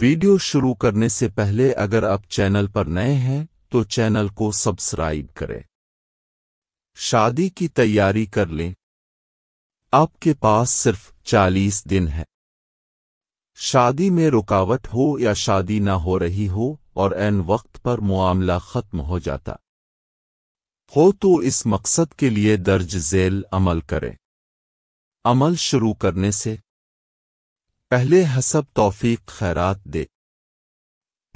video शुरू करने से पहले अगर आप चैनल पर नए हैं तो चैनल को सब्सक्राइब करें शादी की तैयारी कर लें आपके पास सिर्फ 40 दिन है शादी में रुकावट हो या शादी ना हो रही हो और एन वक्त पर मामला खत्म हो जाता हो तो इस मकसद के लिए दर्ज झेल अमल करें अमल शुरू करने से पहले हसब तौफीक खैरात दे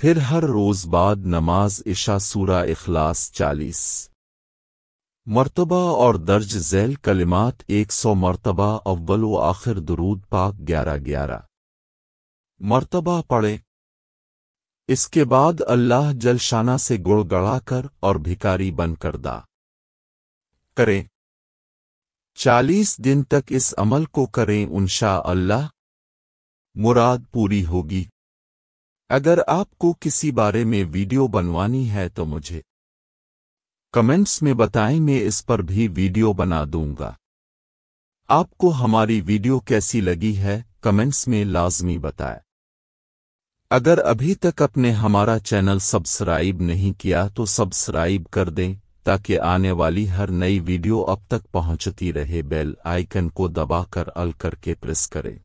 फिर हर रोज बाद नमाज इशा सूरा इखलास चालीस मरतबा और दर्ज जैल कलिमात एक सौ मरतबा अव्वल व आखिर दरूद पाक ग्यारह ग्यारह मरतबा पढ़े इसके बाद अल्लाह जलशाना से गुड़गड़ा कर और भिकारी बनकर दा करें चालीस दिन तक इस अमल को करें उनशा अल्लाह मुराद पूरी होगी अगर आपको किसी बारे में वीडियो बनवानी है तो मुझे कमेंट्स में बताएं मैं इस पर भी वीडियो बना दूंगा आपको हमारी वीडियो कैसी लगी है कमेंट्स में लाजमी बताएं अगर अभी तक अपने हमारा चैनल सब्सक्राइब नहीं किया तो सब्सक्राइब कर दें ताकि आने वाली हर नई वीडियो अब तक पहुंचती रहे बेल आइकन को दबाकर अल करके प्रेस करें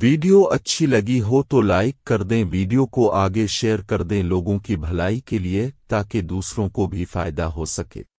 वीडियो अच्छी लगी हो तो लाइक कर दें वीडियो को आगे शेयर कर दें लोगों की भलाई के लिए ताकि दूसरों को भी फायदा हो सके